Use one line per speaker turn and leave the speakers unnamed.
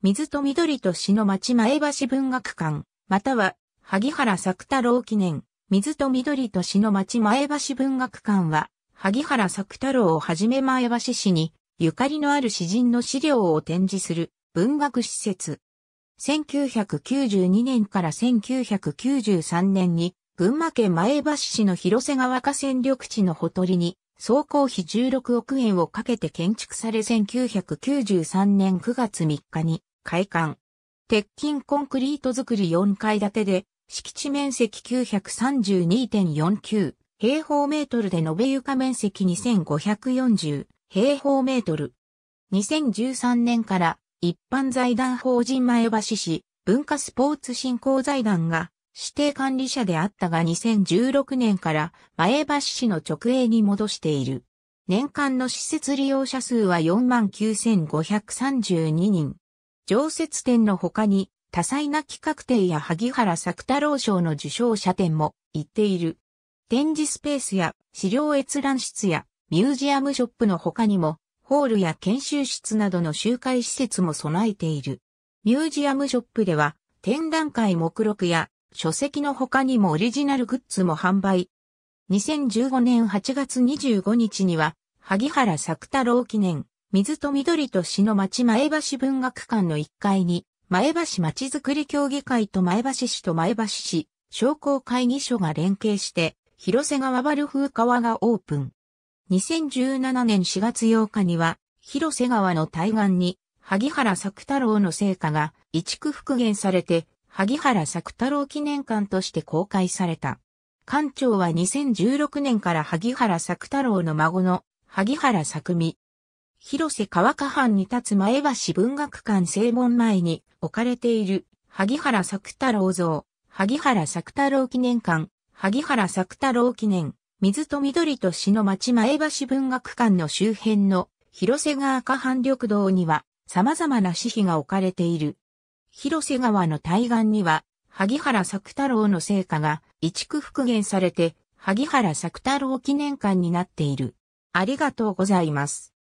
水と緑と死の町前橋文学館、または、萩原作太郎記念、水と緑と死の町前橋文学館は、萩原作太郎をはじめ前橋市に、ゆかりのある詩人の資料を展示する文学施設。1992年から1993年に、群馬県前橋市の広瀬川河川緑地のほとりに、総工費16億円をかけて建築され1993年9月3日に開館。鉄筋コンクリート造り4階建てで、敷地面積932.49平方メートルで延べ床面積2540平方メートル。2013年から一般財団法人前橋市文化スポーツ振興財団が指定管理者であったが2016年から前橋市の直営に戻している。年間の施設利用者数は49,532人。常設展の他に、多彩な企画展や萩原作太郎賞の受賞者展も行っている。展示スペースや資料閲覧室やミュージアムショップの他にも、ホールや研修室などの集会施設も備えている。ミュージアムショップでは、展覧会目録や書籍の他にもオリジナルグッズも販売。2015年8月25日には、萩原作太郎記念水と緑と市の町前橋文学館の1階に、前橋町づくり協議会と前橋市と前橋市商工会議所が連携して、広瀬川バル風川がオープン。2017年4月8日には、広瀬川の対岸に、萩原作太郎の成果が、一区復元されて、萩原作太郎記念館として公開された。館長は2016年から萩原作太郎の孫の、萩原作美、広瀬川下藩に立つ前橋文学館正門前に置かれている、萩原作太郎像、萩原作太郎記念館、萩原作太郎記念、水と緑と死の町前橋文学館の周辺の広瀬川下畔緑道には様々な詩碑が置かれている。広瀬川の対岸には、萩原作太郎の成果が一区復元されて、萩原作太郎記念館になっている。ありがとうございます。